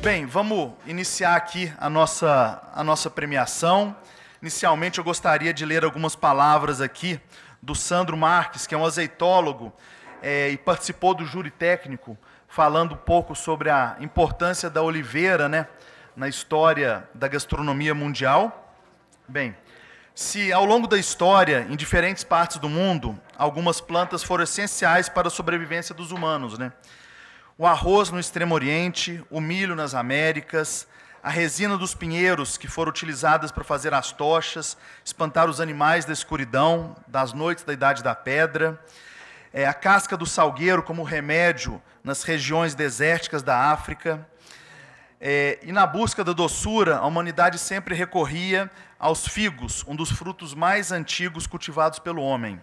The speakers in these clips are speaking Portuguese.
Bem, vamos iniciar aqui a nossa, a nossa premiação. Inicialmente, eu gostaria de ler algumas palavras aqui do Sandro Marques, que é um azeitólogo é, e participou do júri técnico, falando um pouco sobre a importância da oliveira né, na história da gastronomia mundial. Bem, se ao longo da história, em diferentes partes do mundo, algumas plantas foram essenciais para a sobrevivência dos humanos, né? o arroz no Extremo Oriente, o milho nas Américas, a resina dos pinheiros que foram utilizadas para fazer as tochas, espantar os animais da escuridão, das noites da Idade da Pedra, é, a casca do salgueiro como remédio nas regiões desérticas da África. É, e na busca da doçura, a humanidade sempre recorria aos figos, um dos frutos mais antigos cultivados pelo homem.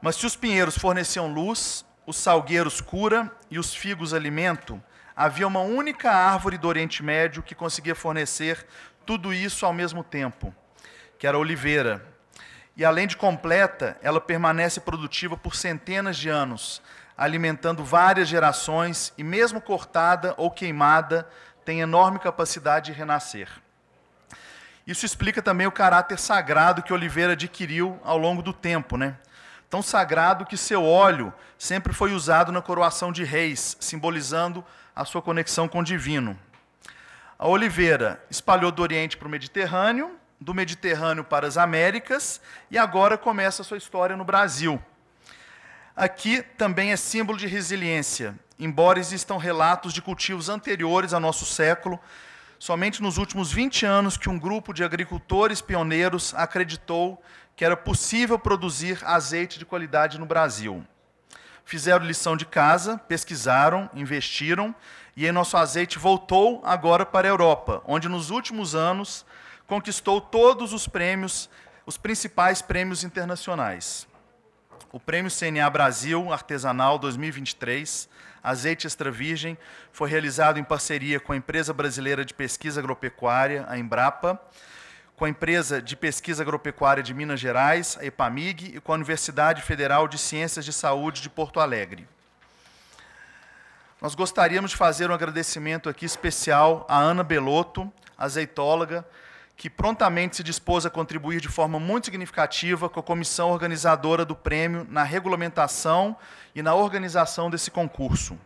Mas se os pinheiros forneciam luz, os salgueiros cura e os figos alimento, havia uma única árvore do Oriente Médio que conseguia fornecer tudo isso ao mesmo tempo, que era a oliveira. E além de completa, ela permanece produtiva por centenas de anos, alimentando várias gerações e, mesmo cortada ou queimada, tem enorme capacidade de renascer. Isso explica também o caráter sagrado que Oliveira adquiriu ao longo do tempo, né? tão sagrado que seu óleo sempre foi usado na coroação de reis, simbolizando a sua conexão com o divino. A oliveira espalhou do Oriente para o Mediterrâneo, do Mediterrâneo para as Américas e agora começa a sua história no Brasil. Aqui também é símbolo de resiliência, embora existam relatos de cultivos anteriores ao nosso século, somente nos últimos 20 anos que um grupo de agricultores pioneiros acreditou que era possível produzir azeite de qualidade no Brasil. Fizeram lição de casa, pesquisaram, investiram, e aí nosso azeite voltou agora para a Europa, onde nos últimos anos conquistou todos os prêmios, os principais prêmios internacionais. O Prêmio CNA Brasil Artesanal 2023, Azeite Extra Virgem, foi realizado em parceria com a Empresa Brasileira de Pesquisa Agropecuária, a Embrapa, com a empresa de pesquisa agropecuária de Minas Gerais, a EPAMIG, e com a Universidade Federal de Ciências de Saúde de Porto Alegre. Nós gostaríamos de fazer um agradecimento aqui especial à Ana Belotto, azeitóloga, que prontamente se dispôs a contribuir de forma muito significativa com a comissão organizadora do prêmio na regulamentação e na organização desse concurso.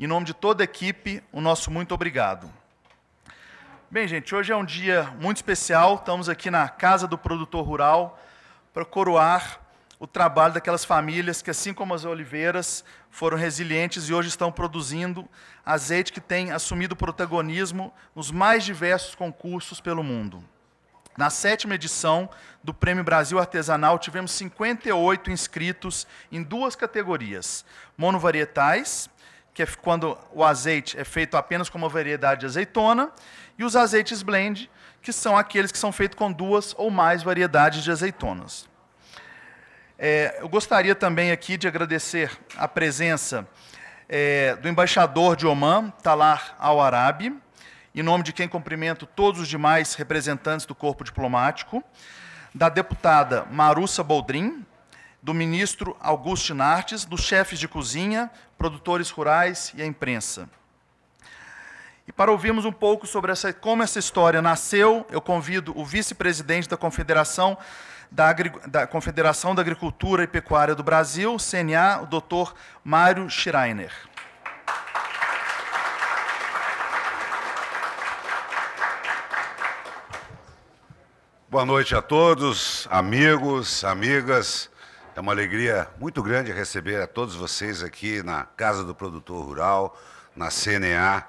Em nome de toda a equipe, o nosso muito obrigado. Bem, gente, hoje é um dia muito especial. Estamos aqui na casa do produtor rural para coroar o trabalho daquelas famílias que, assim como as oliveiras, foram resilientes e hoje estão produzindo azeite que tem assumido protagonismo nos mais diversos concursos pelo mundo. Na sétima edição do Prêmio Brasil Artesanal, tivemos 58 inscritos em duas categorias: monovarietais, que é quando o azeite é feito apenas com uma variedade de azeitona, e os azeites blend, que são aqueles que são feitos com duas ou mais variedades de azeitonas. É, eu gostaria também aqui de agradecer a presença é, do embaixador de Oman, Talar Al-Arabi, em nome de quem cumprimento todos os demais representantes do corpo diplomático, da deputada Marussa Boldrin, do ministro Augusto Nartes, dos chefes de cozinha, produtores rurais e a imprensa. E para ouvirmos um pouco sobre essa, como essa história nasceu, eu convido o vice-presidente da Confederação da, da, Confederação da Agricultura e Pecuária do Brasil, CNA, o doutor Mário Schreiner. Boa noite a todos, amigos, amigas. É uma alegria muito grande receber a todos vocês aqui na Casa do Produtor Rural, na CNA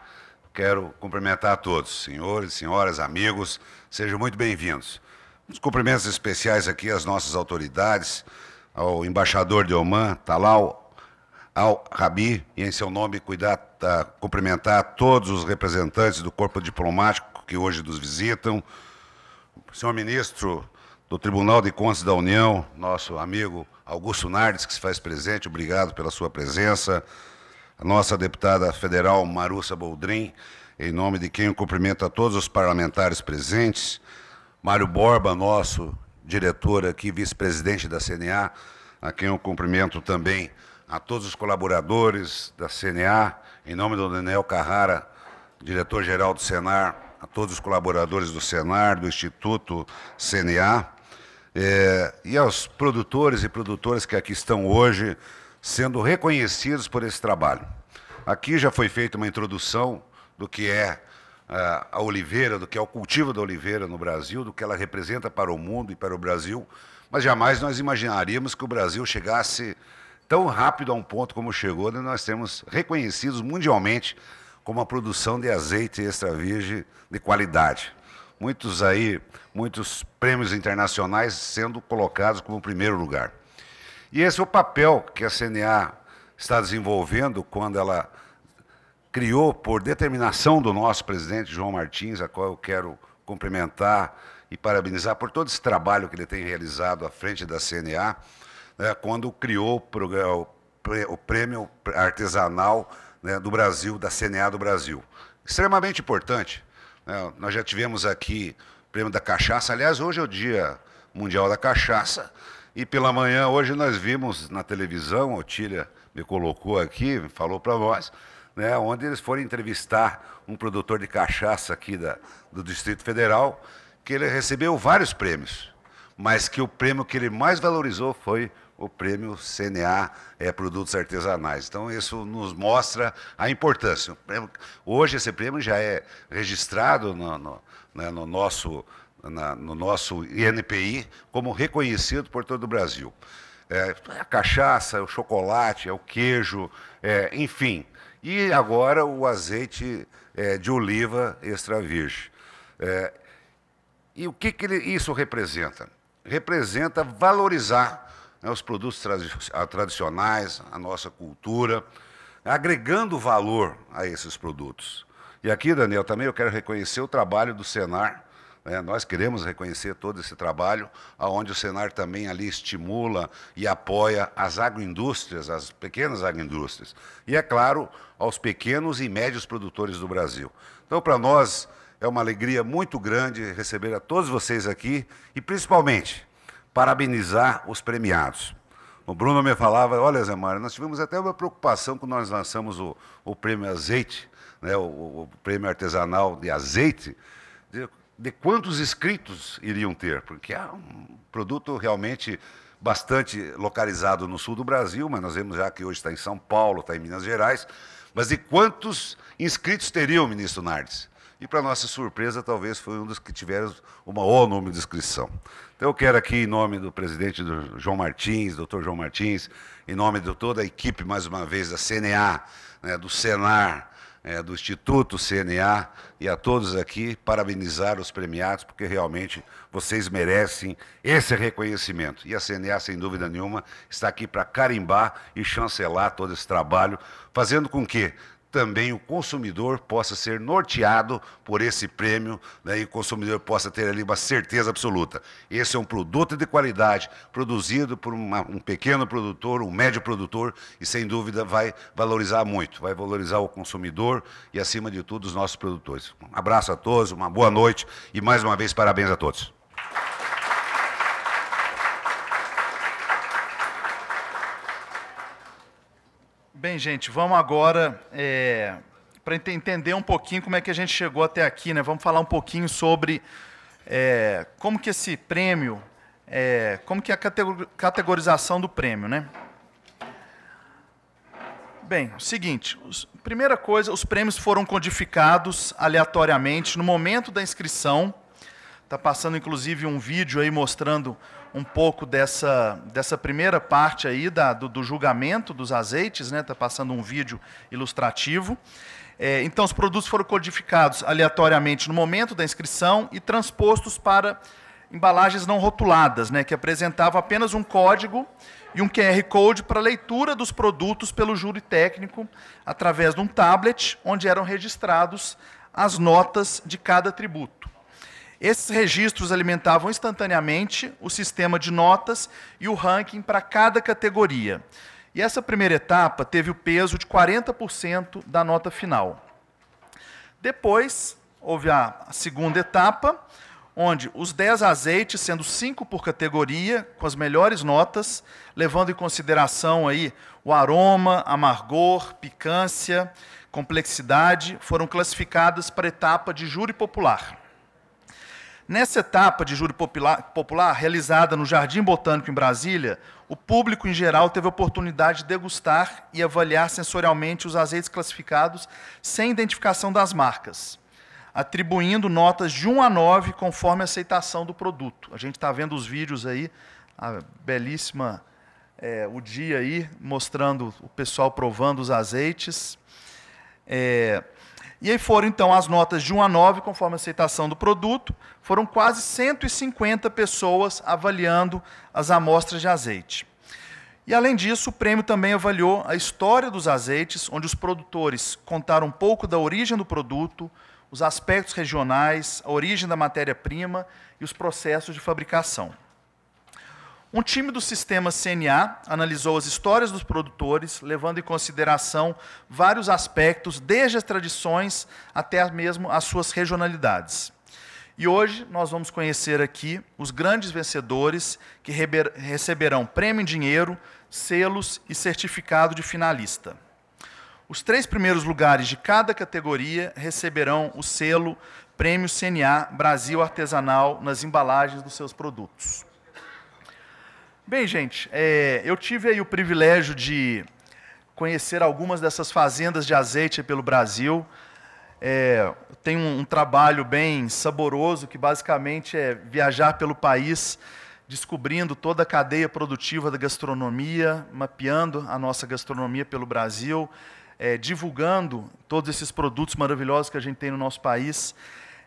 Quero cumprimentar a todos, senhores, senhoras, amigos, sejam muito bem-vindos. Uns cumprimentos especiais aqui às nossas autoridades, ao embaixador de Oman, Talal Al Rabi, e em seu nome cuidar, a, ah, cumprimentar todos os representantes do corpo diplomático que hoje nos visitam, senhor ministro do Tribunal de Contas da União, nosso amigo Augusto Nardes, que se faz presente, obrigado pela sua presença a nossa deputada federal Marussa Boldrin, em nome de quem eu cumprimento a todos os parlamentares presentes, Mário Borba, nosso diretor aqui, vice-presidente da CNA, a quem eu cumprimento também a todos os colaboradores da CNA, em nome do Daniel Carrara, diretor-geral do Senar, a todos os colaboradores do Senar, do Instituto CNA, é, e aos produtores e produtoras que aqui estão hoje, sendo reconhecidos por esse trabalho. Aqui já foi feita uma introdução do que é, é a oliveira, do que é o cultivo da oliveira no Brasil, do que ela representa para o mundo e para o Brasil, mas jamais nós imaginaríamos que o Brasil chegasse tão rápido a um ponto como chegou, de né? nós temos reconhecidos mundialmente como a produção de azeite extra virgem de qualidade. Muitos aí, muitos prêmios internacionais sendo colocados como primeiro lugar. E esse é o papel que a CNA está desenvolvendo quando ela criou, por determinação do nosso presidente João Martins, a qual eu quero cumprimentar e parabenizar por todo esse trabalho que ele tem realizado à frente da CNA, né, quando criou o prêmio artesanal né, do Brasil, da CNA do Brasil. Extremamente importante. Né? Nós já tivemos aqui o prêmio da cachaça. Aliás, hoje é o Dia Mundial da Cachaça. E pela manhã, hoje, nós vimos na televisão, o Tília me colocou aqui, falou para nós, né, onde eles foram entrevistar um produtor de cachaça aqui da, do Distrito Federal, que ele recebeu vários prêmios, mas que o prêmio que ele mais valorizou foi o prêmio CNA é, Produtos Artesanais. Então, isso nos mostra a importância. Prêmio, hoje, esse prêmio já é registrado no, no, né, no nosso na, no nosso INPI como reconhecido por todo o Brasil. É, a cachaça, o chocolate, é o queijo, é, enfim. E agora o azeite é, de oliva extra virgem. É, e o que, que ele, isso representa? Representa valorizar né, os produtos tra tradicionais, a nossa cultura, agregando valor a esses produtos. E aqui, Daniel, também eu quero reconhecer o trabalho do Senar, é, nós queremos reconhecer todo esse trabalho, aonde o Senar também ali estimula e apoia as agroindústrias, as pequenas agroindústrias. E, é claro, aos pequenos e médios produtores do Brasil. Então, para nós, é uma alegria muito grande receber a todos vocês aqui e, principalmente, parabenizar os premiados. O Bruno me falava, olha, Zé Mário, nós tivemos até uma preocupação quando nós lançamos o, o prêmio azeite, né, o, o prêmio artesanal de azeite, de quantos inscritos iriam ter, porque é um produto realmente bastante localizado no sul do Brasil, mas nós vemos já que hoje está em São Paulo, está em Minas Gerais. Mas de quantos inscritos teria o ministro Nardes? E, para nossa surpresa, talvez foi um dos que tiveram o maior número de inscrição. Então, eu quero aqui, em nome do presidente do João Martins, doutor João Martins, em nome de toda a equipe, mais uma vez, da CNA, né, do Senar, é, do Instituto CNA e a todos aqui, parabenizar os premiados, porque realmente vocês merecem esse reconhecimento. E a CNA, sem dúvida nenhuma, está aqui para carimbar e chancelar todo esse trabalho, fazendo com que também o consumidor possa ser norteado por esse prêmio né, e o consumidor possa ter ali uma certeza absoluta. Esse é um produto de qualidade, produzido por uma, um pequeno produtor, um médio produtor, e sem dúvida vai valorizar muito, vai valorizar o consumidor e, acima de tudo, os nossos produtores. Um abraço a todos, uma boa noite e, mais uma vez, parabéns a todos. Bem, gente, vamos agora é, para entender um pouquinho como é que a gente chegou até aqui, né? Vamos falar um pouquinho sobre é, como que esse prêmio, é, como que é a categorização do prêmio, né? Bem, o seguinte, os, primeira coisa, os prêmios foram codificados aleatoriamente no momento da inscrição. Está passando inclusive um vídeo aí mostrando um pouco dessa, dessa primeira parte aí da, do, do julgamento dos azeites, né? Está passando um vídeo ilustrativo. É, então, os produtos foram codificados aleatoriamente no momento da inscrição e transpostos para embalagens não rotuladas, né, que apresentavam apenas um código e um QR Code para leitura dos produtos pelo júri técnico através de um tablet, onde eram registrados as notas de cada tributo. Esses registros alimentavam instantaneamente o sistema de notas e o ranking para cada categoria. E essa primeira etapa teve o peso de 40% da nota final. Depois, houve a segunda etapa, onde os 10 azeites, sendo 5 por categoria, com as melhores notas, levando em consideração aí o aroma, amargor, picância, complexidade, foram classificadas para a etapa de júri popular. Nessa etapa de júri popular, popular, realizada no Jardim Botânico em Brasília, o público em geral teve a oportunidade de degustar e avaliar sensorialmente os azeites classificados sem identificação das marcas, atribuindo notas de 1 a 9 conforme a aceitação do produto. A gente está vendo os vídeos aí, a belíssima é, o dia aí, mostrando o pessoal provando os azeites. É, e aí foram então as notas de 1 a 9, conforme a aceitação do produto, foram quase 150 pessoas avaliando as amostras de azeite. E além disso, o prêmio também avaliou a história dos azeites, onde os produtores contaram um pouco da origem do produto, os aspectos regionais, a origem da matéria-prima e os processos de fabricação. Um time do sistema CNA analisou as histórias dos produtores, levando em consideração vários aspectos, desde as tradições até mesmo as suas regionalidades. E hoje nós vamos conhecer aqui os grandes vencedores que receberão prêmio em dinheiro, selos e certificado de finalista. Os três primeiros lugares de cada categoria receberão o selo Prêmio CNA Brasil Artesanal nas embalagens dos seus produtos. Bem, gente, é, eu tive aí o privilégio de conhecer algumas dessas fazendas de azeite pelo Brasil. É, tem um, um, trabalho bem saboroso que basicamente é viajar pelo país, descobrindo toda a cadeia produtiva da gastronomia, mapeando a nossa gastronomia pelo Brasil, é, divulgando todos esses produtos maravilhosos que a gente tem no nosso país.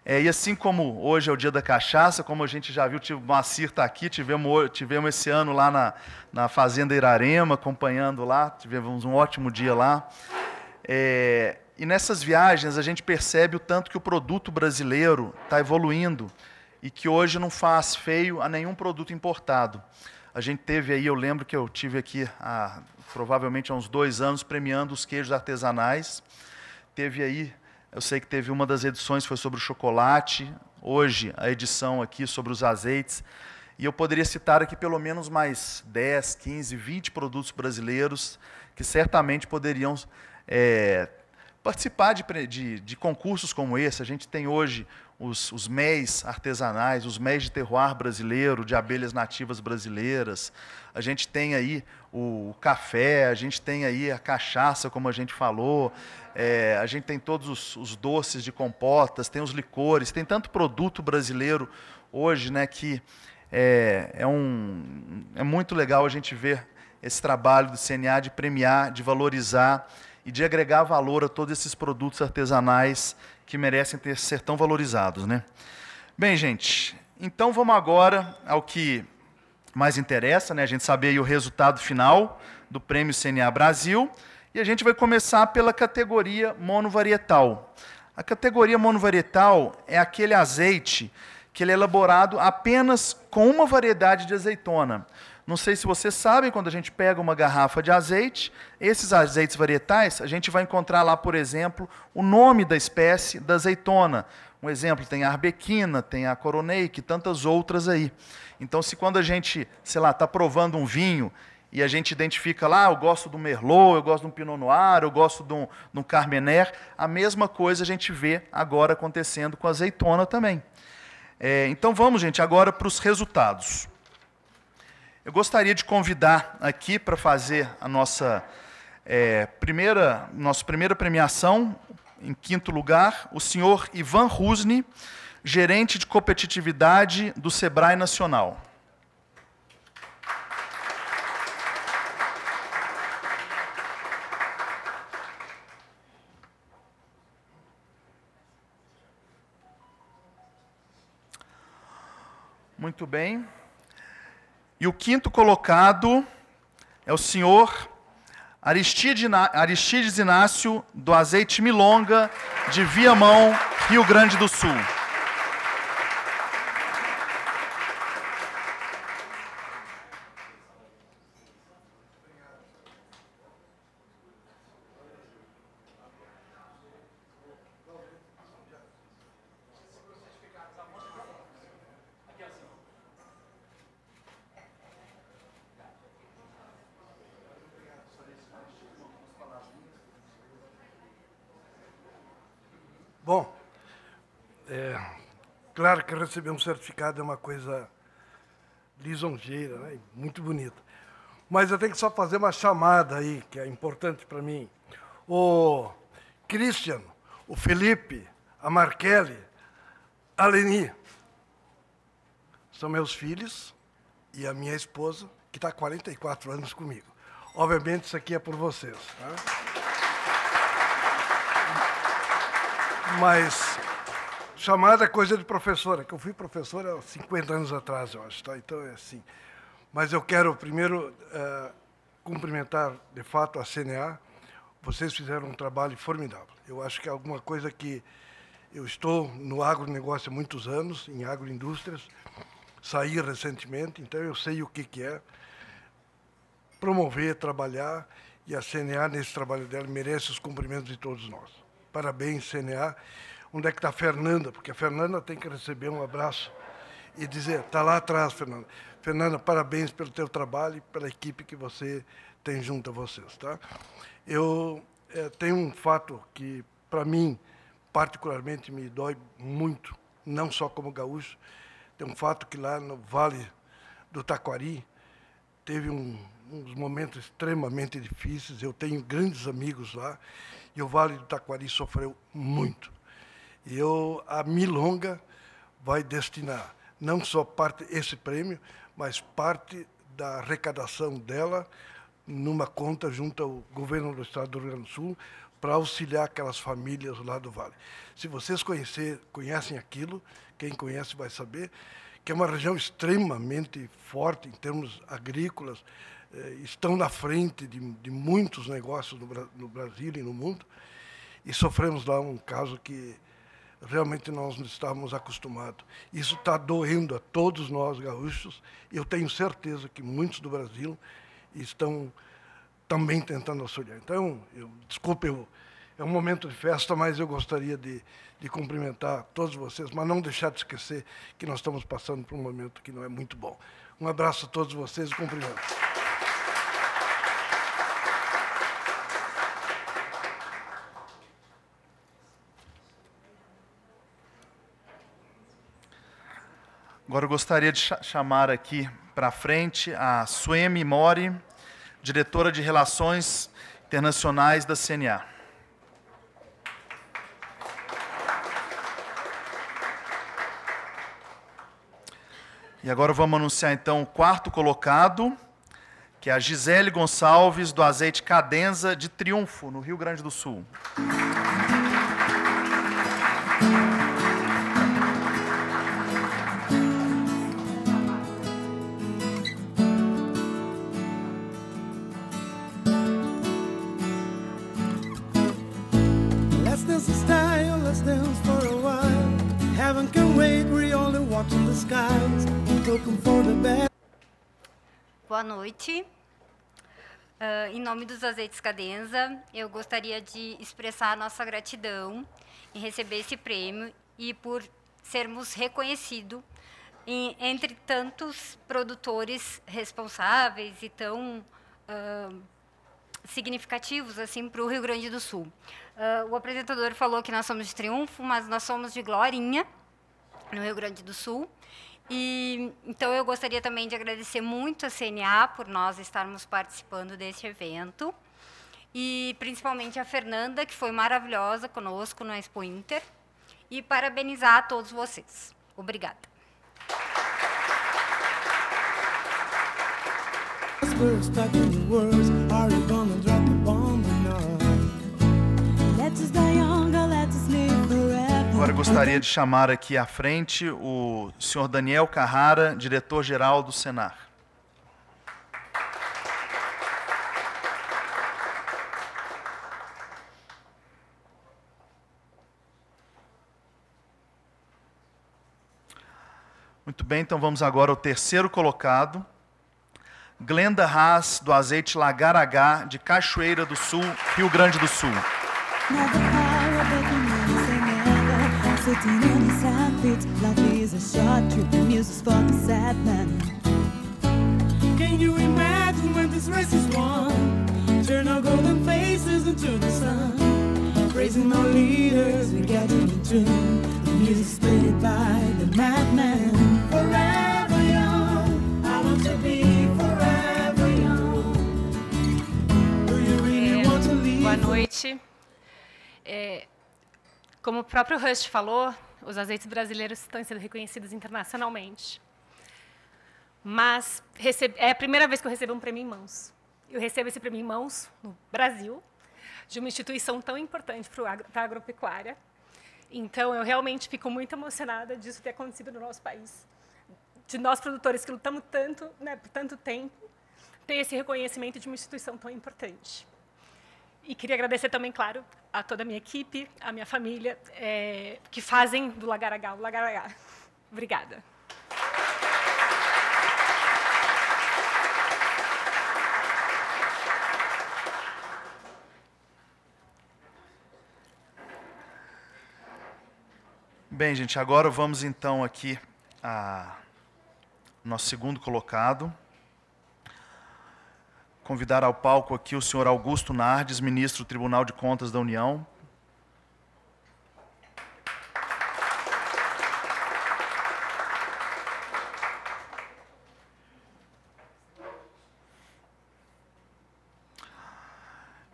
É, e assim como hoje é o dia da cachaça, como a gente já viu, o Macir está aqui, tivemos, tivemos esse ano lá na, na Fazenda Irarema, acompanhando lá, tivemos um ótimo dia lá. É, e nessas viagens a gente percebe o tanto que o produto brasileiro está evoluindo e que hoje não faz feio a nenhum produto importado. A gente teve aí, eu lembro que eu tive aqui há, provavelmente há uns dois anos premiando os queijos artesanais. Teve aí eu sei que teve uma das edições foi sobre o chocolate, hoje a edição aqui sobre os azeites. E eu poderia citar aqui pelo menos mais 10, 15, 20 produtos brasileiros que certamente poderiam é, participar de, de, de concursos como esse. A gente tem hoje os, os MEIs artesanais, os MEIs de terroir brasileiro, de abelhas nativas brasileiras. A gente tem aí o, o café, a gente tem aí a cachaça, como a gente falou. É, a gente tem todos os, os, doces de compotas, tem os licores, tem tanto produto brasileiro hoje, né, que é, é, um, é muito legal a gente ver esse trabalho do CNA de premiar, de valorizar e de agregar valor a todos esses produtos artesanais que merecem ter, ser tão valorizados, né? Bem, gente, então vamos agora ao que mais interessa, né? A gente saber o resultado final do Prêmio CNA Brasil. E a gente vai começar pela categoria monovarietal. A categoria monovarietal é aquele azeite que ele é elaborado apenas com uma variedade de azeitona. Não sei se vocês sabem, quando a gente pega uma garrafa de azeite, esses azeites varietais, a gente vai encontrar lá, por exemplo, o nome da espécie da azeitona. Um exemplo, tem a arbequina, tem a coroneic, tantas outras aí. Então, se quando a gente, sei lá, está provando um vinho e a gente identifica lá, ah, eu gosto do Merlot, eu gosto de um Pinot Noir, eu gosto de um, de um Carmener, a mesma coisa a gente vê agora acontecendo com a azeitona também. É, então vamos, gente, agora para os resultados. Eu gostaria de convidar aqui para fazer a nossa é, primeira, nossa primeira premiação, em quinto lugar, o senhor Ivan Rusni, gerente de competitividade do Sebrae Nacional. Muito bem. E o quinto colocado é o senhor Aristides Inácio, do Azeite Milonga, de Viamão, Rio Grande do Sul. É, claro que receber um certificado é uma coisa lisonjeira, né? muito bonita. Mas eu tenho que só fazer uma chamada aí, que é importante para mim. O Christian, o Felipe, a Marquele, a Leni, são meus filhos e a minha esposa, que está há 44 anos comigo. Obviamente, isso aqui é por vocês. Tá? Mas chamada coisa de professora, que eu fui professora há 50 anos atrás, eu acho. Tá? Então é assim. Mas eu quero primeiro uh, cumprimentar, de fato, a CNA. Vocês fizeram um trabalho formidável. Eu acho que é alguma coisa que. Eu estou no agronegócio há muitos anos, em agroindústrias. Saí recentemente, então eu sei o que, que é promover, trabalhar, e a CNA, nesse trabalho dela, merece os cumprimentos de todos nós. Parabéns, CNA onde é que está a Fernanda, porque a Fernanda tem que receber um abraço e dizer, está lá atrás, Fernanda. Fernanda, parabéns pelo teu trabalho e pela equipe que você tem junto a vocês. Tá? Eu é, tenho um fato que, para mim, particularmente me dói muito, não só como gaúcho, tem um fato que lá no Vale do Taquari teve um, uns momentos extremamente difíceis, eu tenho grandes amigos lá, e o Vale do Taquari sofreu muito. E eu, a Milonga vai destinar não só parte esse prêmio, mas parte da arrecadação dela numa conta junto ao governo do estado do Rio Grande do Sul para auxiliar aquelas famílias lá do Vale. Se vocês conhecer, conhecem aquilo, quem conhece vai saber, que é uma região extremamente forte em termos agrícolas, eh, estão na frente de, de muitos negócios no, no Brasil e no mundo, e sofremos lá um caso que realmente nós não estávamos acostumados. Isso está doendo a todos nós gaúchos, e eu tenho certeza que muitos do Brasil estão também tentando auxiliar. Então, eu, desculpe, eu, é um momento de festa, mas eu gostaria de, de cumprimentar todos vocês, mas não deixar de esquecer que nós estamos passando por um momento que não é muito bom. Um abraço a todos vocês e cumprimento. Agora eu gostaria de chamar aqui para frente a Suemi Mori, diretora de Relações Internacionais da CNA. E agora vamos anunciar então o quarto colocado, que é a Gisele Gonçalves, do Azeite Cadenza de Triunfo, no Rio Grande do Sul. Boa noite. Uh, em nome dos Azeites Cadenza, eu gostaria de expressar a nossa gratidão em receber esse prêmio e por sermos reconhecidos entre tantos produtores responsáveis e tão uh, significativos assim para o Rio Grande do Sul. Uh, o apresentador falou que nós somos de triunfo, mas nós somos de glorinha no Rio Grande do Sul e, então, eu gostaria também de agradecer muito a CNA por nós estarmos participando deste evento. E principalmente a Fernanda, que foi maravilhosa conosco na Expo Inter. E parabenizar a todos vocês. Obrigada. Words in the world. gostaria de chamar aqui à frente o senhor Daniel Carrara, diretor-geral do Senar. Muito bem, então vamos agora ao terceiro colocado. Glenda Haas, do azeite Lagar H, de Cachoeira do Sul, Rio Grande do Sul. Não, não. sitting on the sandpit. Life is a short trip, the music's for the sad man. Can you imagine when this race is won? Turn our golden faces into the sun. Praising our leaders, we gather in tune. The music's played by the madman. Forever young, I want to be forever young. Do you really eh, want to leave? Boa noite. É, eh, Como o próprio Rush falou, os azeites brasileiros estão sendo reconhecidos internacionalmente. Mas recebe, é a primeira vez que eu recebo um prêmio em mãos. Eu recebo esse prêmio em mãos no Brasil, de uma instituição tão importante para agro, a agropecuária. Então, eu realmente fico muito emocionada disso ter acontecido no nosso país. De nós, produtores, que lutamos tanto, né, por tanto tempo, ter esse reconhecimento de uma instituição tão importante. E queria agradecer também, claro, a toda a minha equipe, a minha família, é, que fazem do Lagaragá o Lagaragá. Obrigada. Bem, gente, agora vamos então aqui a nosso segundo colocado, convidar ao palco aqui o senhor Augusto Nardes, ministro do Tribunal de Contas da União.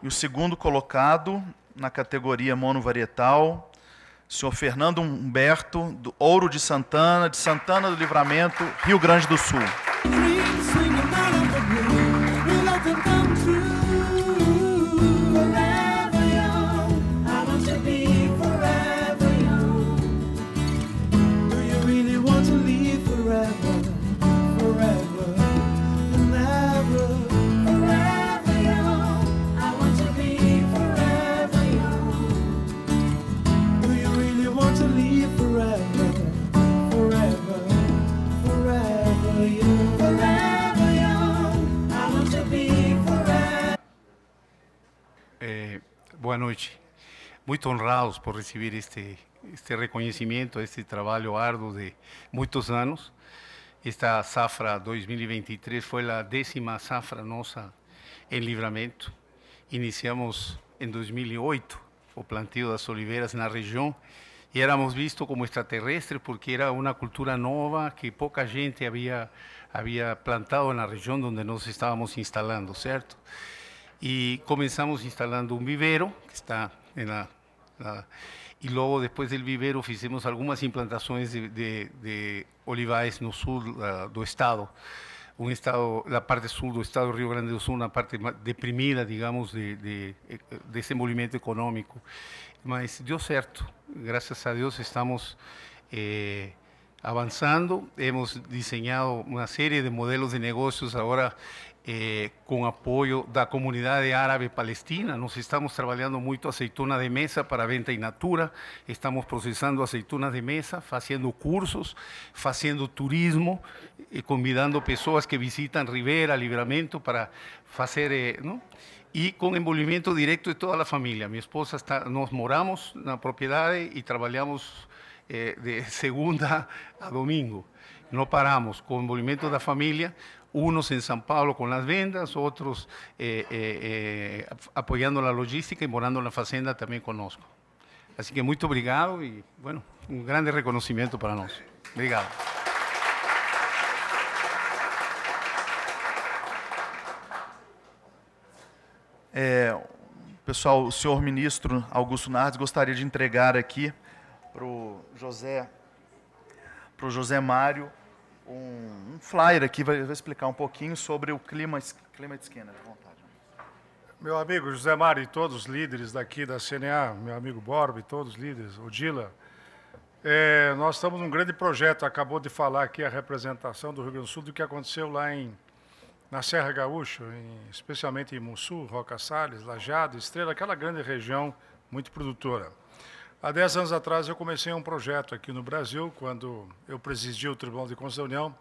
E o segundo colocado na categoria monovarietal, senhor Fernando Humberto, do Ouro de Santana, de Santana do Livramento, Rio Grande do Sul. muy honrados por recibir este, este reconocimiento, este trabajo arduo de muchos años. Esta safra 2023 fue la décima safra nuestra en libramiento. Iniciamos en 2008 o planteo oliveras en la región y éramos vistos como extraterrestres porque era una cultura nueva que poca gente había, había plantado en la región donde nos estábamos instalando, ¿cierto? Y comenzamos instalando un vivero que está en la y luego, después del vivero, hicimos algunas implantaciones de, de, de el no sur ah, estado. un estado, la parte sur del estado de Río Grande do Sur, una parte deprimida, digamos, eh, de, ese movimiento económico. Mas dio cierto, gracias a Dios estamos eh, avanzando, hemos diseñado una serie de modelos de negocios ahora eh, ...con apoyo de la comunidad árabe palestina. nos estamos trabajando mucho... ...aceituna de mesa para venta in natura, estamos procesando aceitunas de mesa, ...haciendo cursos, ...haciendo turismo, eh, convidando personas que visitan Rivera, ...Libramento para hacer... Eh, y con envolvimiento directo de toda la familia. Mi esposa nos moramos en la propiedad y trabajamos eh, de segunda a domingo. No paramos, con envolvimiento de la familia, unos en San Pablo con las vendas, otros eh, eh, eh apoyando la logística y morando en la fazenda también conozco. Así que muito obrigado e, bueno, um grande reconhecimento para nós. Obrigado. É, pessoal, o senhor ministro Augusto Nardes gostaria de entregar aqui para o José, pro José Mário um, um flyer aqui, vai, vai, explicar um pouquinho sobre o clima, clima de Skinner. Vontade. Meu amigo José Mário e todos os líderes daqui da CNA, meu amigo Borb, todos os líderes, o Dila, é, nós estamos num grande projeto, acabou de falar aqui a representação do Rio Grande do Sul, do que aconteceu lá em, na Serra Gaúcha, em, especialmente em Mussul, Roca Salles, Lajado, Estrela, aquela grande região muito produtora. Há 10 anos atrás, eu comecei um projeto aqui no Brasil, quando eu presidi o Tribunal de Contas da União,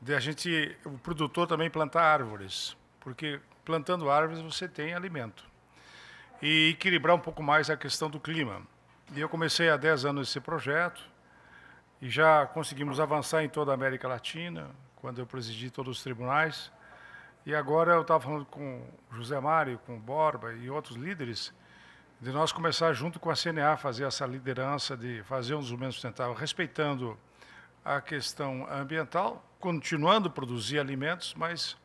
de a gente, o produtor também plantar árvores, porque plantando árvores você tem alimento. E equilibrar um pouco mais a questão do clima. E eu comecei há 10 anos esse projeto, e já conseguimos avançar em toda a América Latina, quando eu presidi todos os tribunais. E agora eu estava falando com José Mário, com Borba e outros líderes, de nós começar junto com a CNA fazer essa liderança de fazer um desenvolvimento sustentável, respeitando a questão ambiental, continuando a produzir alimentos, mas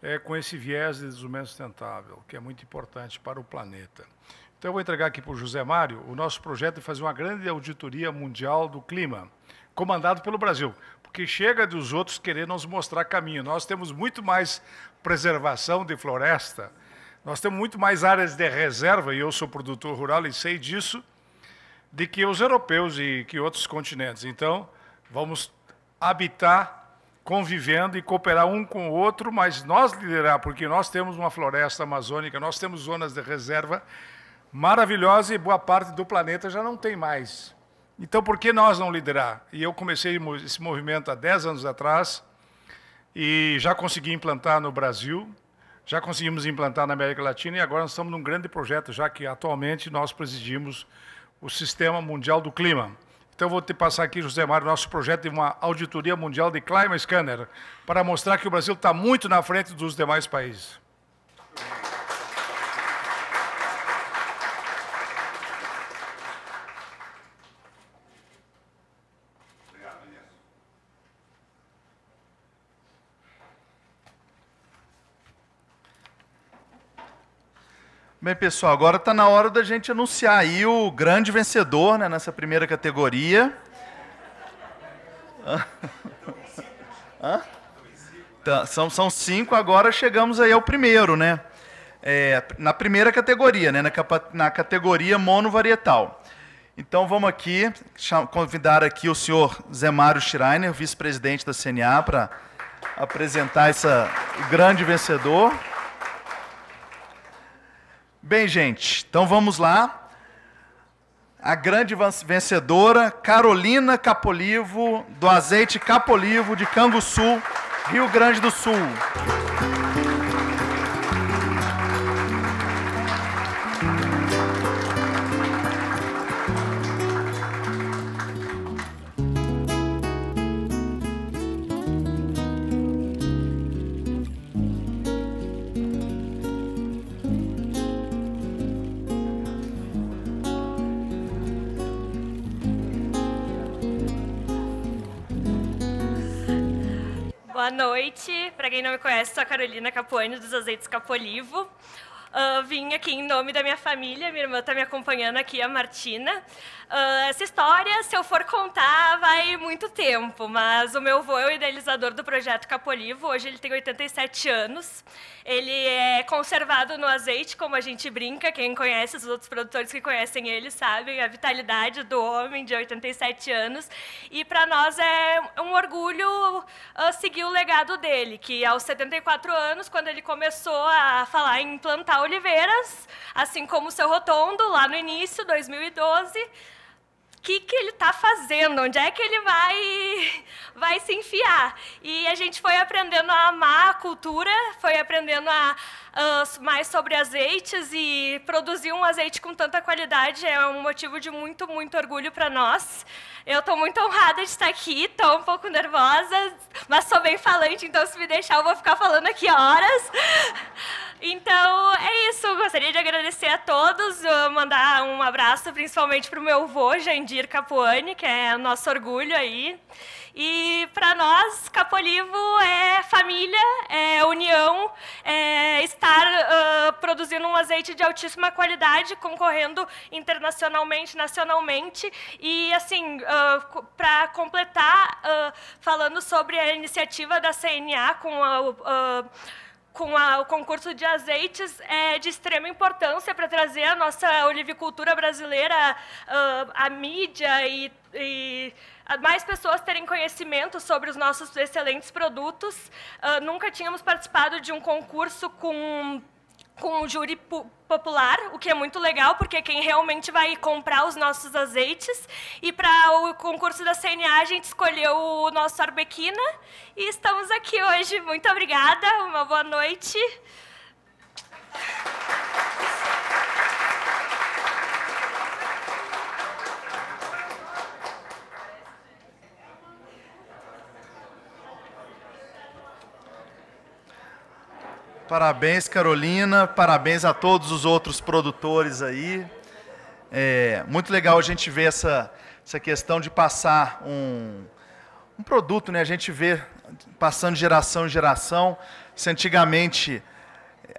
é, com esse viés de desenvolvimento sustentável, que é muito importante para o planeta. Então, eu vou entregar aqui para o José Mário o nosso projeto de fazer uma grande auditoria mundial do clima, comandado pelo Brasil, porque chega dos outros querer nos mostrar caminho. Nós temos muito mais preservação de floresta nós temos muito mais áreas de reserva, e eu sou produtor rural e sei disso, de que os europeus e que outros continentes. Então, vamos habitar convivendo e cooperar um com o outro, mas nós liderar, porque nós temos uma floresta amazônica, nós temos zonas de reserva maravilhosa e boa parte do planeta já não tem mais. Então, por que nós não liderar? E eu comecei esse movimento há 10 anos atrás e já consegui implantar no Brasil já conseguimos implantar na América Latina e agora estamos num grande projeto, já que atualmente nós presidimos o Sistema Mundial do Clima. Então, vou te passar aqui, José Mário, nosso projeto de uma auditoria mundial de Climate Scanner, para mostrar que o Brasil está muito na frente dos demais países. Bem, pessoal, agora está na hora da gente anunciar aí o grande vencedor né, nessa primeira categoria. Tá, são, são cinco, agora chegamos aí ao primeiro, né? É, na primeira categoria, né? Na, na categoria monovarietal. Então vamos aqui convidar aqui o senhor Zé Mário Schreiner, vice-presidente da CNA, para apresentar esse o grande vencedor. Bem, gente, então vamos lá. A grande vencedora, Carolina Capolivo, do azeite Capolivo de Canguçu, Rio Grande do Sul. Boa noite. Para quem não me conhece, sou a Carolina Capuani, dos Azeites Capolivo. Uh, vim aqui em nome da minha família, minha irmã está me acompanhando aqui, a Martina. Uh, essa história, se eu for contar, vai muito tempo, mas o meu avô é o idealizador do projeto Capolivo, hoje ele tem 87 anos. Ele é conservado no azeite, como a gente brinca. Quem conhece, os outros produtores que conhecem ele sabem a vitalidade do homem de 87 anos. E para nós é um orgulho ah, seguir o legado dele, que aos 74 anos, quando ele começou a falar em plantar oliveiras, assim como o seu Rotondo, lá no início, 2012, que, que ele está fazendo, onde é que ele vai, vai se enfiar. E a gente foi aprendendo a amar a cultura, foi aprendendo a uh, mais sobre azeites e produzir um azeite com tanta qualidade é um motivo de muito, muito orgulho para nós. Eu estou muito honrada de estar aqui, estou um pouco nervosa, mas sou bem falante, então se me deixar eu vou ficar falando aqui horas. Então é isso, gostaria de agradecer a todos, mandar um abraço principalmente para o meu avô, Jandir Capuani, que é o nosso orgulho aí. E para nós, Capolivo é família, é união, é estar uh, produzindo um azeite de altíssima qualidade, concorrendo internacionalmente, nacionalmente. E, assim, uh, para completar, uh, falando sobre a iniciativa da CNA com a com a, o concurso de azeites é de extrema importância para trazer a nossa olivicultura brasileira uh, à mídia e, e mais pessoas terem conhecimento sobre os nossos excelentes produtos. Uh, nunca tínhamos participado de um concurso com com um júri popular, o que é muito legal, porque é quem realmente vai comprar os nossos azeites. E para o concurso da CNA, a gente escolheu o nosso arbequina e estamos aqui hoje. Muito obrigada, uma boa noite. Parabéns, Carolina. Parabéns a todos os outros produtores aí. É muito legal a gente ver essa, essa questão de passar um, um produto, né? A gente vê passando de geração em geração. Se antigamente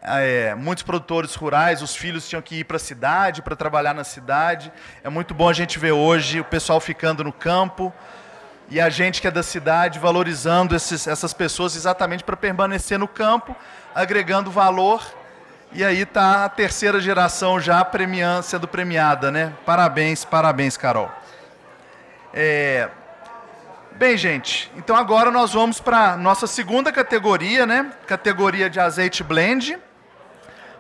é, muitos produtores rurais, os filhos tinham que ir para a cidade, para trabalhar na cidade. É muito bom a gente ver hoje o pessoal ficando no campo e a gente que é da cidade valorizando esses, essas pessoas exatamente para permanecer no campo, agregando valor. E aí está a terceira geração já premiando, sendo premiada, né? Parabéns, parabéns, Carol. É... Bem, gente, então agora nós vamos para nossa segunda categoria, né? Categoria de azeite blend.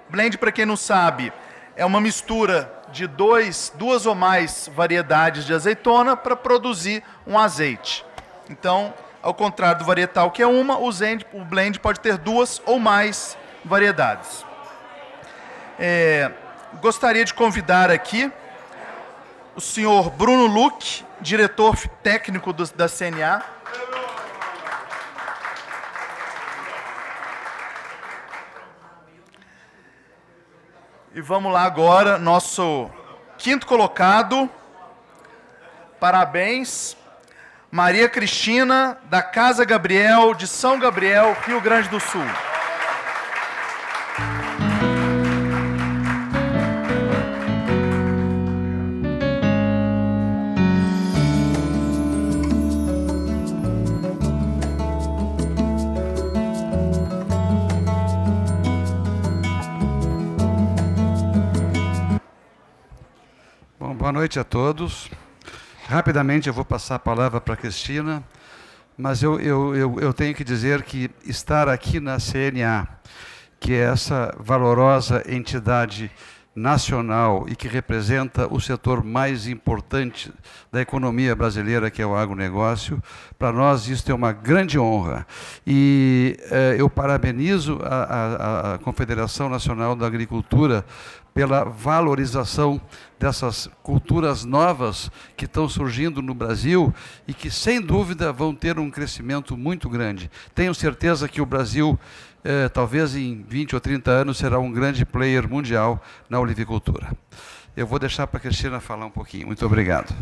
Blend, para quem não sabe, é uma mistura de dois, duas ou mais variedades de azeitona para produzir um azeite. Então, ao contrário do varietal, que é uma, o, Zend, o blend pode ter duas ou mais variedades. É, gostaria de convidar aqui o senhor Bruno Luque, diretor técnico do, da CNA. E vamos lá agora, nosso quinto colocado. Parabéns Maria Cristina, da Casa Gabriel, de São Gabriel, Rio Grande do Sul. Bom, boa noite a todos. Rapidamente eu vou passar a palavra para a Cristina, mas eu, eu, eu, eu, tenho que dizer que estar aqui na CNA, que é essa valorosa entidade nacional e que representa o setor mais importante da economia brasileira, que é o agronegócio, para nós isso é uma grande honra. E eh, eu parabenizo a, a, a Confederação Nacional da Agricultura pela valorização dessas culturas novas que estão surgindo no Brasil e que, sem dúvida, vão ter um crescimento muito grande. Tenho certeza que o Brasil, eh, talvez em 20 ou 30 anos, será um grande player mundial na olivicultura. Eu vou deixar para a Cristina falar um pouquinho. Muito obrigado.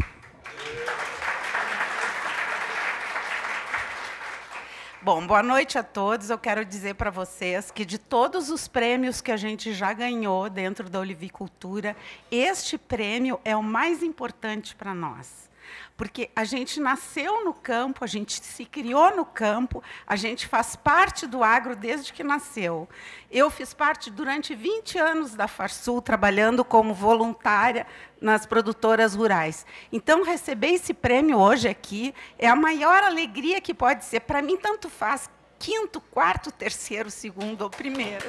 Bom, boa noite a todos. Eu quero dizer para vocês que de todos os prêmios que a gente já ganhou dentro da Olivicultura, este prêmio é o mais importante para nós. Porque a gente nasceu no campo, a gente se criou no campo, a gente faz parte do agro desde que nasceu. Eu fiz parte durante 20 anos da Farsul, trabalhando como voluntária nas produtoras rurais. Então, receber esse prêmio hoje aqui é a maior alegria que pode ser. Para mim, tanto faz quinto, quarto, terceiro, segundo ou primeiro.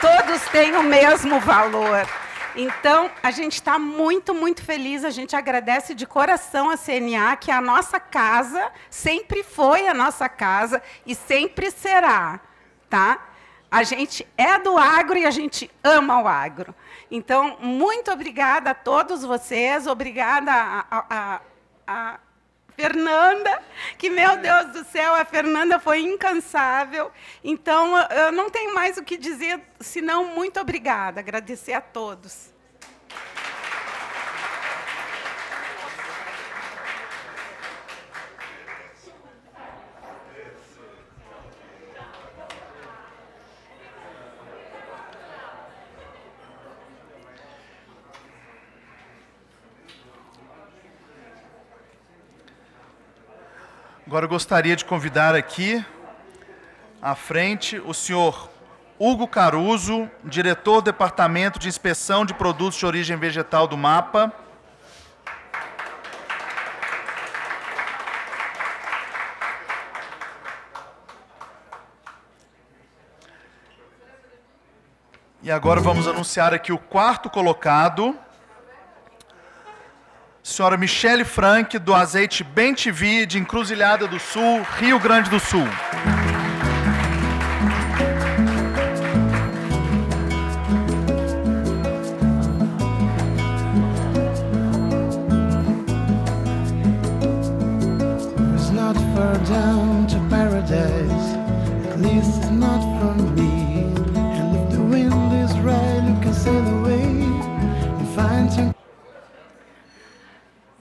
Todos têm o mesmo valor. Então, a gente está muito, muito feliz. A gente agradece de coração a CNA, que é a nossa casa, sempre foi a nossa casa e sempre será. Tá? A gente é do agro e a gente ama o agro. Então, muito obrigada a todos vocês, obrigada a, a, a, Fernanda, que meu é. Deus do céu, a Fernanda foi incansável. Então, eu não tenho mais o que dizer, senão muito obrigada, agradecer a todos. Agora eu gostaria de convidar aqui à frente o senhor Hugo Caruso, diretor do Departamento de Inspeção de Produtos de Origem Vegetal do MAPA. E agora vamos anunciar aqui o quarto colocado senhora Michele Frank, do Azeite Bem TV, de Encruzilhada do Sul, Rio Grande do Sul.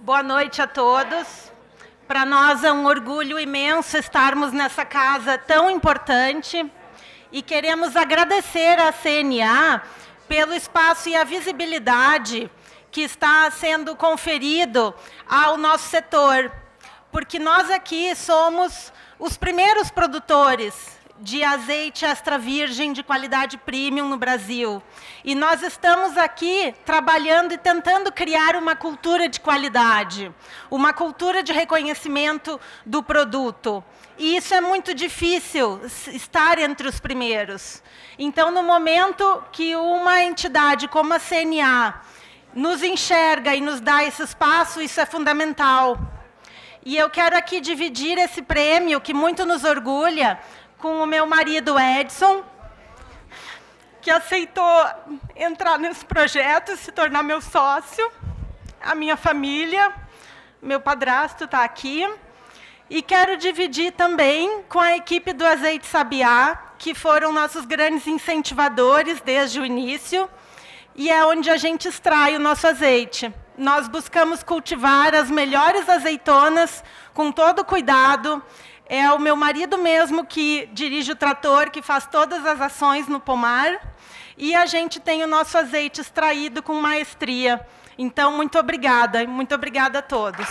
Boa noite a todos. Para nós é um orgulho imenso estarmos nessa casa tão importante e queremos agradecer à CNA pelo espaço e a visibilidade que está sendo conferido ao nosso setor, porque nós aqui somos os primeiros produtores de azeite extra virgem de qualidade premium no Brasil. E nós estamos aqui trabalhando e tentando criar uma cultura de qualidade, uma cultura de reconhecimento do produto. E isso é muito difícil estar entre os primeiros. Então, no momento que uma entidade como a CNA nos enxerga e nos dá esse espaço, isso é fundamental. E eu quero aqui dividir esse prêmio, que muito nos orgulha, com o meu marido Edson, que aceitou entrar nesse projeto, se tornar meu sócio, a minha família, meu padrasto está aqui. E quero dividir também com a equipe do Azeite Sabiá, que foram nossos grandes incentivadores desde o início, e é onde a gente extrai o nosso azeite. Nós buscamos cultivar as melhores azeitonas com todo cuidado, é o meu marido mesmo que dirige o trator, que faz todas as ações no pomar. E a gente tem o nosso azeite extraído com maestria. Então, muito obrigada. Muito obrigada a todos.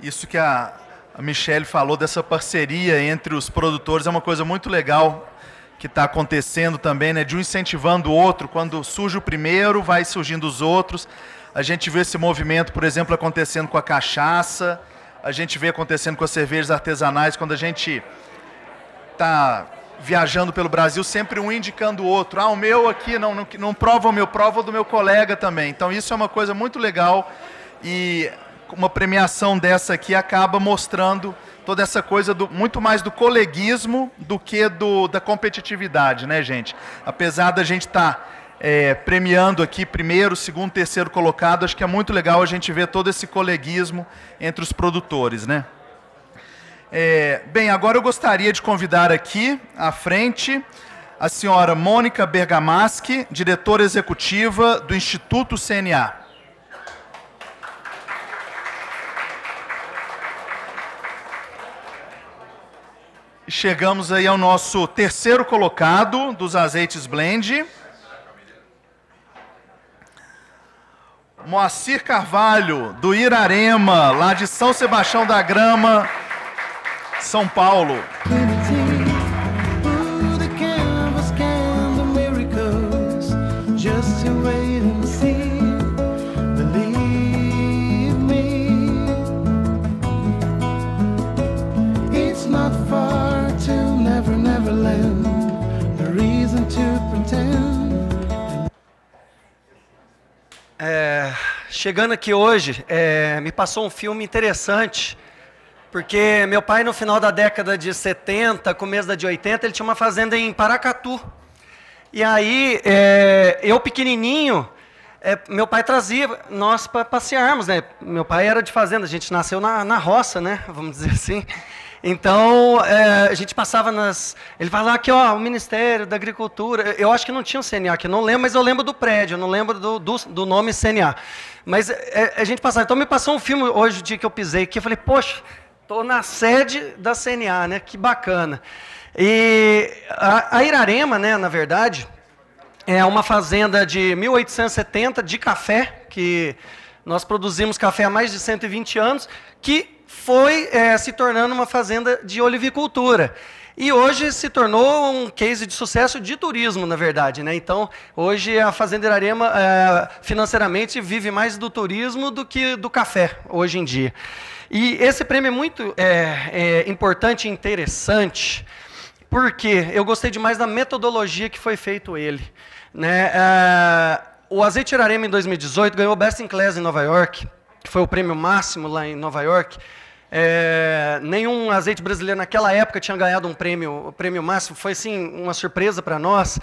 Isso que a, a Michelle falou dessa parceria entre os produtores é uma coisa muito legal que está acontecendo também, né, de um incentivando o outro. Quando surge o primeiro, vai surgindo os outros. A gente vê esse movimento, por exemplo, acontecendo com a cachaça, a gente vê acontecendo com as cervejas artesanais. Quando a gente está viajando pelo Brasil, sempre um indicando o outro. Ah, o meu aqui, não, não, não prova o meu, prova o do meu colega também. Então isso é uma coisa muito legal e uma premiação dessa aqui acaba mostrando toda essa coisa do, muito mais do coleguismo do que do, da competitividade, né, gente? Apesar da gente estar tá, é, premiando aqui primeiro, segundo, terceiro colocado, acho que é muito legal a gente ver todo esse coleguismo entre os produtores, né? É, bem, agora eu gostaria de convidar aqui à frente a senhora Mônica Bergamaschi, diretora executiva do Instituto CNA. Chegamos aí ao nosso terceiro colocado dos azeites blend. Moacir Carvalho, do Irarema, lá de São Sebastião da Grama, São Paulo. É, chegando aqui hoje, é, me passou um filme interessante, porque meu pai, no final da década de 70, começo da de 80, ele tinha uma fazenda em Paracatu. E aí, é, eu pequenininho, é, meu pai trazia nós para passearmos, né? Meu pai era de fazenda, a gente nasceu na, na roça, né? Vamos dizer assim. Então, é, a gente passava nas. Ele falava aqui, ó, o Ministério da Agricultura. Eu acho que não tinha o CNA aqui, não lembro, mas eu lembro do prédio, eu não lembro do, do, do nome CNA. Mas é, é, a gente passava. Então, me passou um filme hoje, o dia que eu pisei aqui, eu falei, poxa, estou na sede da CNA, né? Que bacana. E a, a Irarema, né, na verdade, é uma fazenda de 1870 de café, que nós produzimos café há mais de 120 anos, que foi é, se tornando uma fazenda de olivicultura. E hoje se tornou um case de sucesso de turismo, na verdade. Né? Então, hoje a Fazenda Irarema, é, financeiramente, vive mais do turismo do que do café, hoje em dia. E esse prêmio é muito é, é, importante e interessante, porque eu gostei demais da metodologia que foi feito ele. Né? É, o Azeite Irarema, em 2018, ganhou Best in Class em Nova York que foi o prêmio máximo lá em Nova York, é, nenhum azeite brasileiro naquela época tinha ganhado um prêmio, o prêmio máximo, foi assim uma surpresa para nós.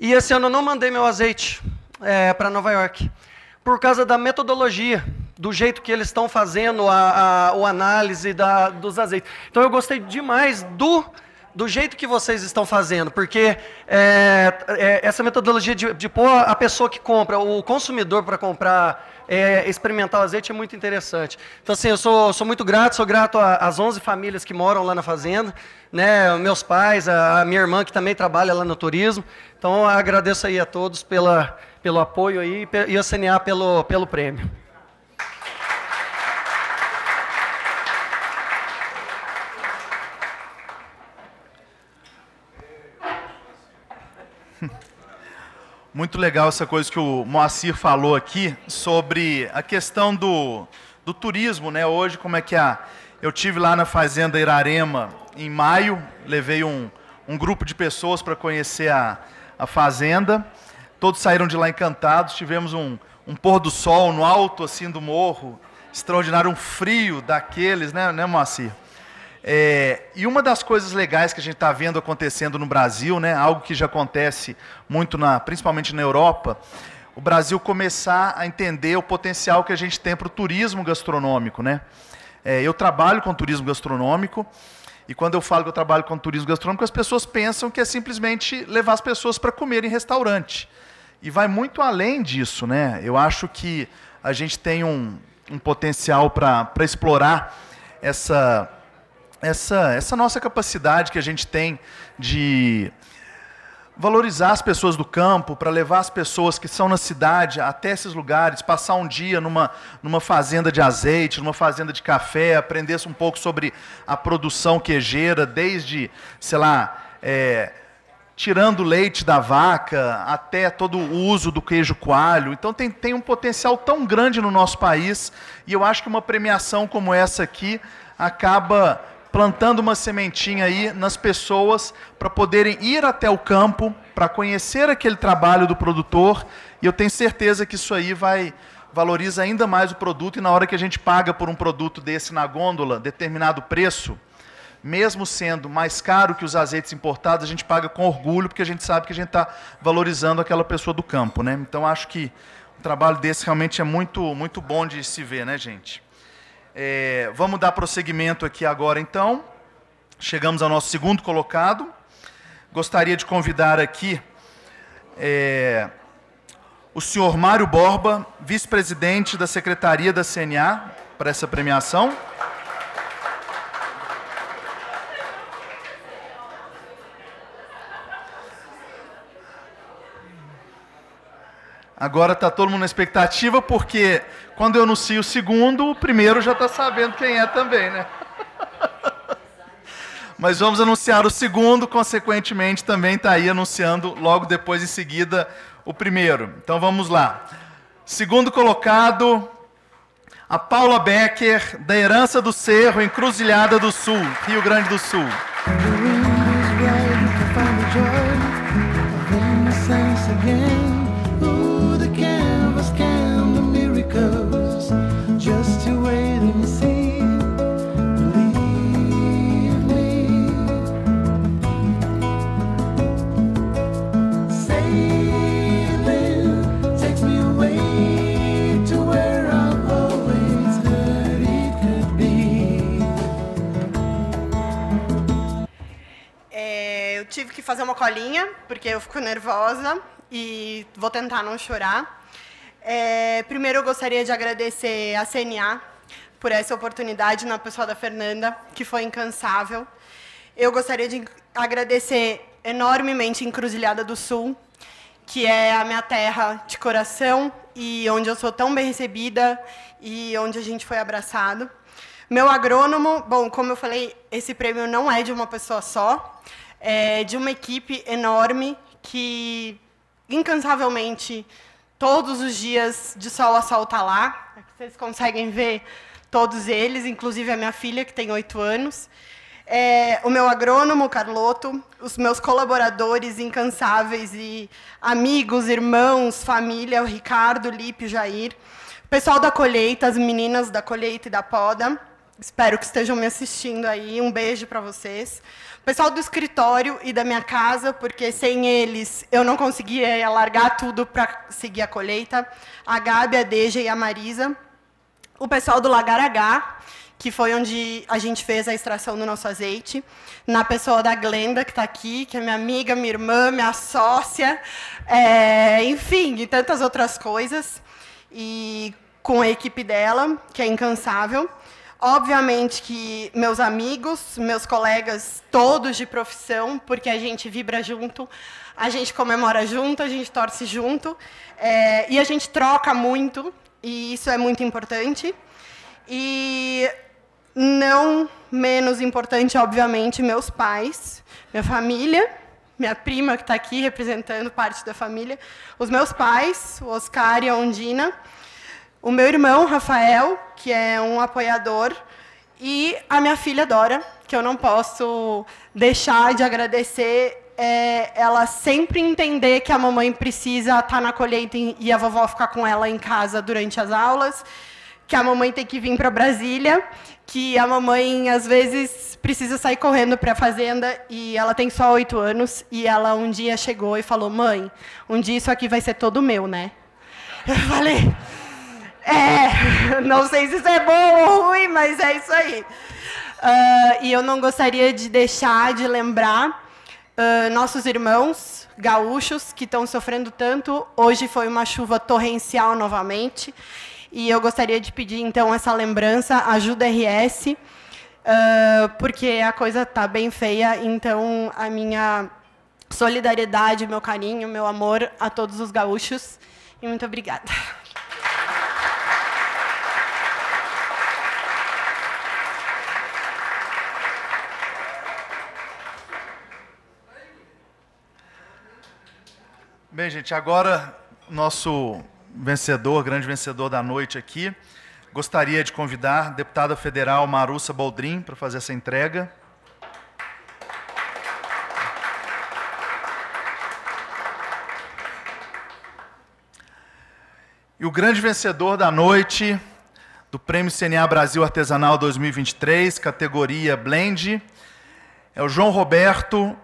E esse ano eu não mandei meu azeite é, para Nova York, por causa da metodologia, do jeito que eles estão fazendo a, a o análise da, dos azeites. Então eu gostei demais do do jeito que vocês estão fazendo, porque é, é, essa metodologia de, de pôr a pessoa que compra, o consumidor para comprar é, experimentar o azeite é muito interessante. Então, assim, eu sou, sou muito grato, sou grato às 11 famílias que moram lá na fazenda, né, meus pais, a, a minha irmã que também trabalha lá no turismo. Então, agradeço aí a todos pela, pelo apoio aí, e a CNA pelo, pelo prêmio. Muito legal essa coisa que o Moacir falou aqui sobre a questão do, do turismo, né? Hoje, como é que a. Eu tive lá na Fazenda Irarema em maio, levei um, um grupo de pessoas para conhecer a, a fazenda. Todos saíram de lá encantados. Tivemos um, um pôr do sol no alto assim do morro, extraordinário, um frio daqueles, né, né Moacir? É, e uma das coisas legais que a gente está vendo acontecendo no Brasil, né, algo que já acontece muito, na, principalmente na Europa, o Brasil começar a entender o potencial que a gente tem para o turismo gastronômico. Né? É, eu trabalho com turismo gastronômico, e quando eu falo que eu trabalho com turismo gastronômico, as pessoas pensam que é simplesmente levar as pessoas para comer em restaurante. E vai muito além disso. Né? Eu acho que a gente tem um, um potencial para explorar essa essa, essa nossa capacidade que a gente tem de valorizar as pessoas do campo, para levar as pessoas que são na cidade até esses lugares, passar um dia numa, numa fazenda de azeite, numa fazenda de café, aprender um pouco sobre a produção queijeira, desde, sei lá, é, tirando o leite da vaca até todo o uso do queijo coalho. Então tem, tem um potencial tão grande no nosso país e eu acho que uma premiação como essa aqui acaba plantando uma sementinha aí nas pessoas para poderem ir até o campo, para conhecer aquele trabalho do produtor, e eu tenho certeza que isso aí vai valoriza ainda mais o produto e na hora que a gente paga por um produto desse na gôndola, determinado preço, mesmo sendo mais caro que os azeites importados, a gente paga com orgulho, porque a gente sabe que a gente está valorizando aquela pessoa do campo, né? Então acho que um trabalho desse realmente é muito muito bom de se ver, né, gente? É, vamos dar prosseguimento aqui agora, então. Chegamos ao nosso segundo colocado. Gostaria de convidar aqui é, o senhor Mário Borba, vice-presidente da Secretaria da CNA, para essa premiação. Agora tá todo mundo na expectativa, porque quando eu anuncio o segundo, o primeiro já está sabendo quem é também, né? Mas vamos anunciar o segundo, consequentemente também está aí anunciando logo depois em seguida o primeiro. Então vamos lá. Segundo colocado, a Paula Becker, da Herança do Cerro, Encruzilhada do Sul, Rio Grande do Sul. tive que fazer uma colinha, porque eu fico nervosa e vou tentar não chorar. É, primeiro, eu gostaria de agradecer a CNA por essa oportunidade na pessoa da Fernanda, que foi incansável. Eu gostaria de agradecer enormemente Encruzilhada do Sul, que é a minha terra de coração e onde eu sou tão bem recebida e onde a gente foi abraçado. Meu agrônomo, bom, como eu falei, esse prêmio não é de uma pessoa só é, de uma equipe enorme que incansavelmente todos os dias de sol a sol está lá. É vocês conseguem ver todos eles, inclusive a minha filha que tem oito anos. É, o meu agrônomo, Carloto, os meus colaboradores incansáveis e amigos, irmãos, família, o Ricardo, Lipe, Jair, o pessoal da colheita, as meninas da colheita e da poda. Espero que estejam me assistindo aí. Um beijo para vocês pessoal do escritório e da minha casa, porque sem eles eu não conseguia largar tudo para seguir a colheita. A Gabi, a Deja e a Marisa. O pessoal do Lagar H, que foi onde a gente fez a extração do nosso azeite, na pessoa da Glenda, que está aqui, que é minha amiga, minha irmã, minha sócia, é, enfim, e tantas outras coisas, e com a equipe dela, que é incansável. Obviamente que meus amigos, meus colegas, todos de profissão, porque a gente vibra junto, a gente comemora junto, a gente torce junto, é, e a gente troca muito, e isso é muito importante. E não menos importante, obviamente, meus pais, minha família, minha prima que está aqui representando parte da família, os meus pais, o Oscar e a Ondina o meu irmão, Rafael, que é um apoiador, e a minha filha, Dora, que eu não posso deixar de agradecer. É ela sempre entender que a mamãe precisa estar tá na colheita e a vovó ficar com ela em casa durante as aulas, que a mamãe tem que vir para Brasília, que a mamãe, às vezes, precisa sair correndo para a fazenda e ela tem só oito anos e ela um dia chegou e falou: Mãe, um dia isso aqui vai ser todo meu, né? Eu falei. É, não sei se isso é bom ou ruim, mas é isso aí. Uh, e eu não gostaria de deixar de lembrar uh, nossos irmãos gaúchos que estão sofrendo tanto. Hoje foi uma chuva torrencial novamente. E eu gostaria de pedir, então, essa lembrança, ajuda RS, uh, ah, porque a coisa está bem feia. Então, a minha solidariedade, meu carinho, meu amor a todos os gaúchos. E muito obrigada. Bem, gente, agora nosso vencedor, grande vencedor da noite aqui, gostaria de convidar a deputada federal Marussa Baldrin para fazer essa entrega. E o grande vencedor da noite do Prêmio CNA Brasil Artesanal 2023, categoria Blend, é o João Roberto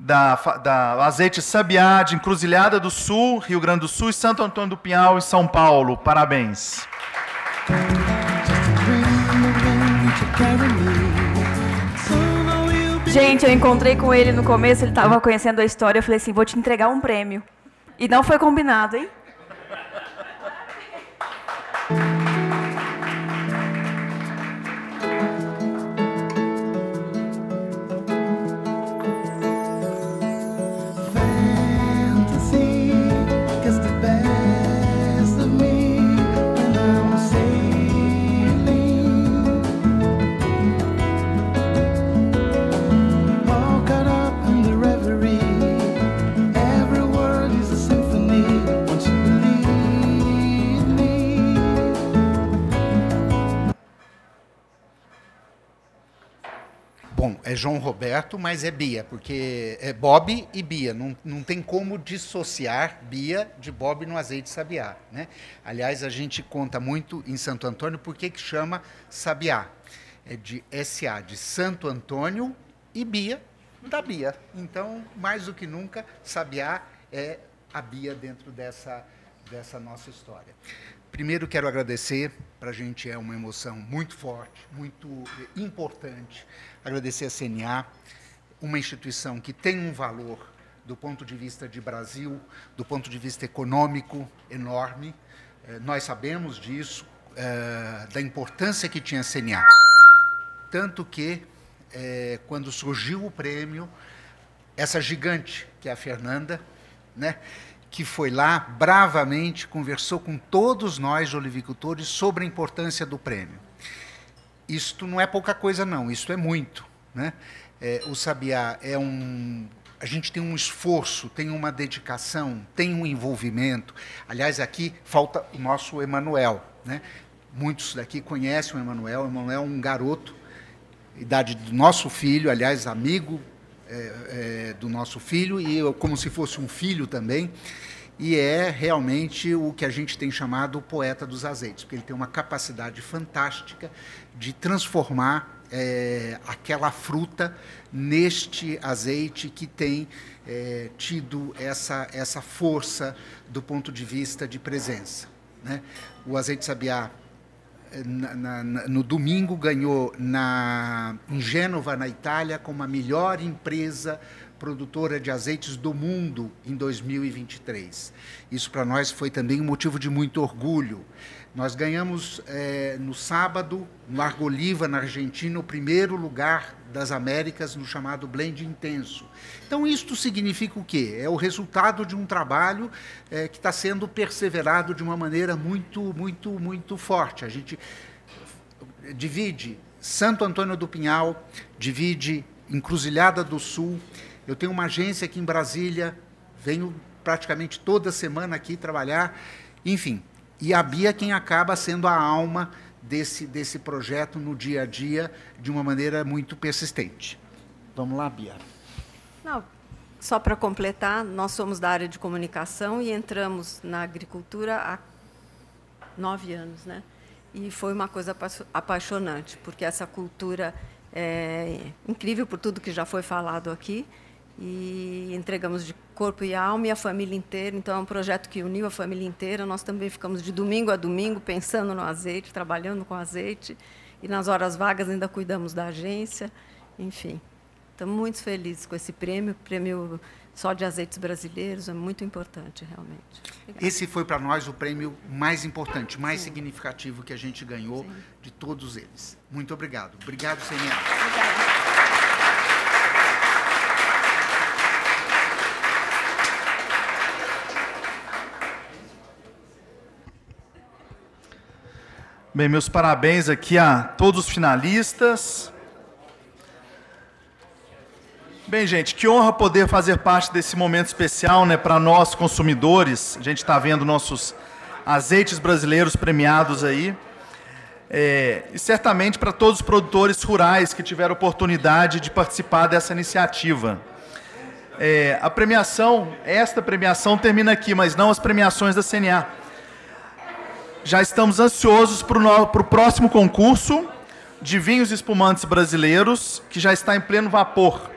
da, da Azeite Sabiá, de Encruzilhada do Sul, Rio Grande do Sul, e Santo Antônio do Pinhal, em São Paulo. Parabéns. Gente, eu encontrei com ele no começo, ele estava conhecendo a história, eu falei assim, vou te entregar um prêmio. E não foi combinado, hein? é João Roberto, mas é Bia, porque é Bob e Bia. Não, não tem como dissociar Bia de Bob no azeite sabiá. Né? Aliás, a gente conta muito em Santo Antônio por que chama sabiá. É de SA, de Santo Antônio e Bia, da Bia. Então, mais do que nunca, sabiá é a Bia dentro dessa, dessa nossa história. Primeiro quero agradecer, para a gente é uma emoção muito forte, muito eh, importante, agradecer a CNA, uma instituição que tem um valor do ponto de vista de Brasil, do ponto de vista econômico enorme. Eh, nós sabemos disso, eh, da importância que tinha a CNA. Tanto que, quando surgiu o prêmio, essa gigante, que é a Fernanda, né? que foi lá bravamente, conversou com todos nós olivicultores sobre a importância do prêmio. Isto não é pouca coisa, não, isto é muito. Né? É, o Sabiá é um. A gente tem um esforço, tem uma dedicação, tem um envolvimento. Aliás, aqui falta o nosso Emanuel. Né? Muitos daqui conhecem o Emanuel. O Emanuel é um garoto, idade do nosso filho, aliás, amigo é, é, do nosso filho e eu, como se fosse um filho também. E é realmente o que a gente tem chamado o poeta dos azeites, porque ele tem uma capacidade fantástica de transformar é, aquela fruta neste azeite que tem é, tido essa, essa força do ponto de vista de presença. Né? O azeite sabiá na, na, no domingo ganhou na, em Gênova, na Itália, como a melhor empresa produtora de azeites do mundo em 2023. Isso para nós foi também um motivo de muito orgulho. Nós ganhamos é, no sábado, no Argoliva, na Argentina, o primeiro lugar das Américas no chamado blend intenso. Então, isto significa o quê? É o resultado de um trabalho é, que está sendo perseverado de uma maneira muito, muito, muito forte. A gente divide Santo Antônio do Pinhal, divide Encruzilhada do Sul. Eu tenho uma agência aqui em Brasília, venho praticamente toda semana aqui trabalhar. Enfim, e a Bia é quem acaba sendo a alma desse, desse projeto no dia a dia de uma maneira muito persistente. Vamos lá, Bia. Não, só para completar, nós somos da área de comunicação e entramos na agricultura há nove anos, né? E foi uma coisa apaixonante, porque essa cultura é incrível por tudo que já foi falado aqui e entregamos de corpo e alma e a família inteira. Então, é um projeto que uniu a família inteira. Nós também ficamos de domingo a domingo pensando no azeite, trabalhando com azeite. E nas horas vagas ainda cuidamos da agência. Enfim, estamos muito felizes com esse prêmio. Prêmio só de azeites brasileiros é muito importante, realmente. Obrigada. Esse foi para nós o prêmio mais importante, mais Sim. significativo que a gente ganhou Sim. de todos eles. Muito obrigado. Obrigado, CNA. Obrigada. Bem, meus parabéns aqui a todos os finalistas. Bem, gente, que honra poder fazer parte desse momento especial, né, para nós consumidores. A gente está vendo nossos azeites brasileiros premiados aí. É, e certamente para todos os produtores rurais que tiveram oportunidade de participar dessa iniciativa. É, a premiação, esta premiação termina aqui, mas não as premiações da CNA já estamos ansiosos para o próximo concurso de vinhos espumantes brasileiros, que já está em pleno vapor.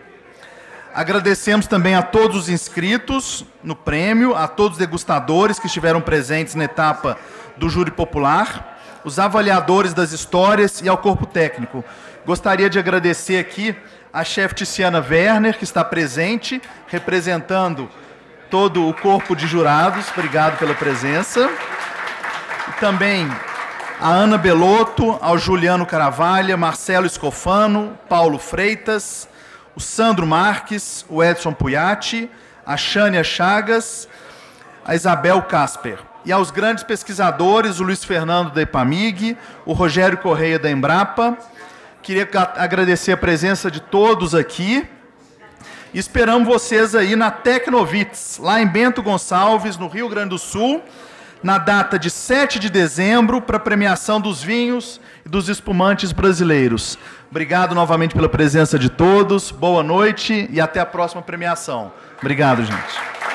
Agradecemos também a todos os inscritos no prêmio, a todos os degustadores que estiveram presentes na etapa do júri popular, os avaliadores das histórias e ao corpo técnico. Gostaria de agradecer aqui a chefe Tiziana Werner, que está presente, representando todo o corpo de jurados. Obrigado pela presença também a Ana Belotto, ao Juliano Caravalha, Marcelo Escofano, Paulo Freitas, o Sandro Marques, o Edson Puyati, a Chânia Chagas, a Isabel Casper. E aos grandes pesquisadores, o Luiz Fernando da Epamig, o Rogério Correia da Embrapa. Queria agradecer a presença de todos aqui. E esperamos vocês aí na Tecnovits, lá em Bento Gonçalves, no Rio Grande do Sul na data de 7 de dezembro para a premiação dos vinhos e dos espumantes brasileiros. Obrigado novamente pela presença de todos, boa noite e até a próxima premiação. Obrigado, gente.